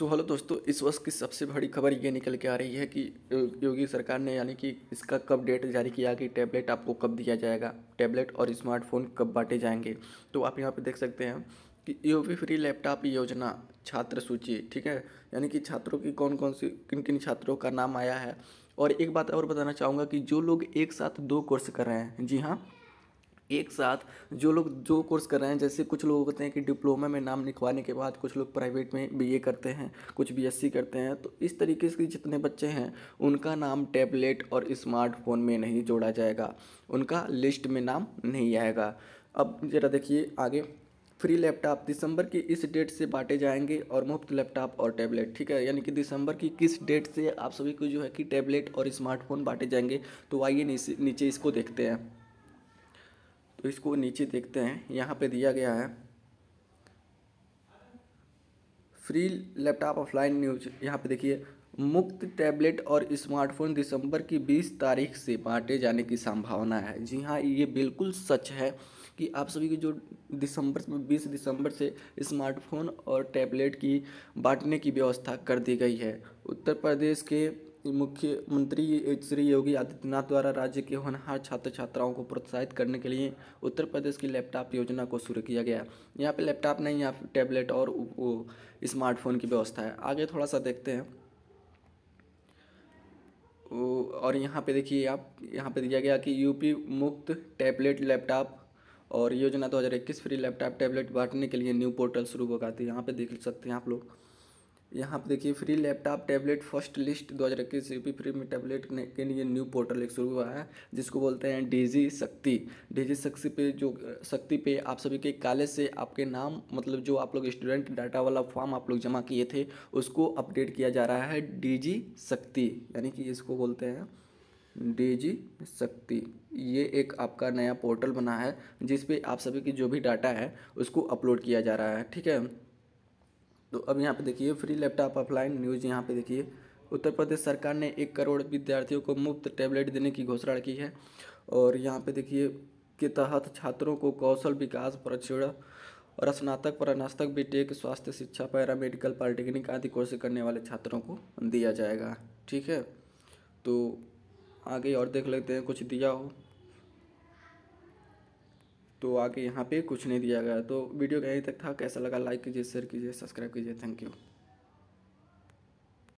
so hello दोस्तों इस वर्ष की सबसे बड़ी खबर ये निकल के आ रही है कि योगी सरकार ने यानी कि इसका कब डेट जारी किया कि टैबलेट आपको कब दिया जाएगा टैबलेट और स्मार्टफोन कब बांटे जाएंगे तो आप यहाँ पे देख सकते हैं कि यूवी फ्री लैपटॉप योजना छात्र सूची ठीक है यानी कि छात्रों की कौन कौन सी किन किन छात्रों का नाम आया है और एक बात और बताना चाहूँगा कि जो लोग एक साथ दो कोर्स कर रहे हैं जी हाँ एक साथ जो लोग जो कोर्स कर रहे हैं जैसे कुछ लोग होते हैं कि डिप्लोमा में नाम लिखवाने के बाद कुछ लोग प्राइवेट में बीए करते हैं कुछ बीएससी करते हैं तो इस तरीके से जितने बच्चे हैं उनका नाम टैबलेट और स्मार्टफोन में नहीं जोड़ा जाएगा उनका लिस्ट में नाम नहीं आएगा अब ज़रा देखिए आगे फ्री लैपटॉप दिसंबर की इस डेट से बांटे जाएंगे और मुफ्त लैपटॉप और टैबलेट ठीक है यानी कि दिसंबर की किस डेट से आप सभी को जो है कि टैबलेट और स्मार्टफोन बांटे जाएंगे तो आइए नीचे इसको देखते हैं तो इसको नीचे देखते हैं यहाँ पे दिया गया है फ्री लैपटॉप ऑफलाइन न्यूज यहाँ पे देखिए मुक्त टैबलेट और स्मार्टफोन दिसंबर की 20 तारीख से बांटे जाने की संभावना है जी हाँ ये बिल्कुल सच है कि आप सभी की जो दिसंबर में 20 दिसंबर से स्मार्टफोन और टैबलेट की बांटने की व्यवस्था कर दी गई है उत्तर प्रदेश के मुख्यमंत्री श्री योगी आदित्यनाथ द्वारा राज्य के होनहार छात्र छात्राओं को प्रोत्साहित करने के लिए उत्तर प्रदेश की लैपटॉप योजना को शुरू किया गया यहाँ पे लैपटॉप नहीं यहाँ टैबलेट और स्मार्टफोन की व्यवस्था है आगे थोड़ा सा देखते हैं और यहाँ पे देखिए आप यहाँ पे दिया गया कि यूपी मुक्त टैबलेट लैपटॉप और योजना 2021 फ्री लैपटॉप टैबलेट बांटने के लिए न्यू पोर्टल शुरू होगा तो यहाँ पर देख सकते हैं आप लोग यहाँ पर देखिए free laptop tablet first list दो हज़ार इक्कीस यूपी फ्री में टैबलेट के लिए न्यू पोर्टल एक शुरू हुआ है जिसको बोलते हैं डीजी शक्ति डीजी शक्ति पे जो शक्ति पे आप सभी के काले से आपके नाम मतलब जो आप लोग स्टूडेंट डाटा वाला फॉर्म आप लोग जमा किए थे उसको अपडेट किया जा रहा है डी शक्ति यानी कि इसको बोलते हैं डीजी शक्ति ये एक आपका नया पोर्टल बना है जिस आप सभी की जो भी डाटा है उसको अपलोड किया जा रहा है ठीक है तो अब यहाँ पे देखिए फ्री लैपटॉप ऑफलाइन न्यूज़ यहाँ पे देखिए उत्तर प्रदेश सरकार ने एक करोड़ विद्यार्थियों को मुफ्त टैबलेट देने की घोषणा की है और यहाँ पे देखिए के तहत छात्रों को कौशल विकास प्रशिक्षण और स्नातक पर अनास्तक बीटेक स्वास्थ्य शिक्षा पैरामेडिकल पॉलिटेक्निक आदि कोर्स करने वाले छात्रों को दिया जाएगा ठीक है तो आगे और देख लेते हैं कुछ दिया हो तो आगे यहाँ पे कुछ नहीं दिया गया तो वीडियो यहीं तक था कैसा लगा लाइक कीजिए शेयर कीजिए सब्सक्राइब कीजिए थैंक यू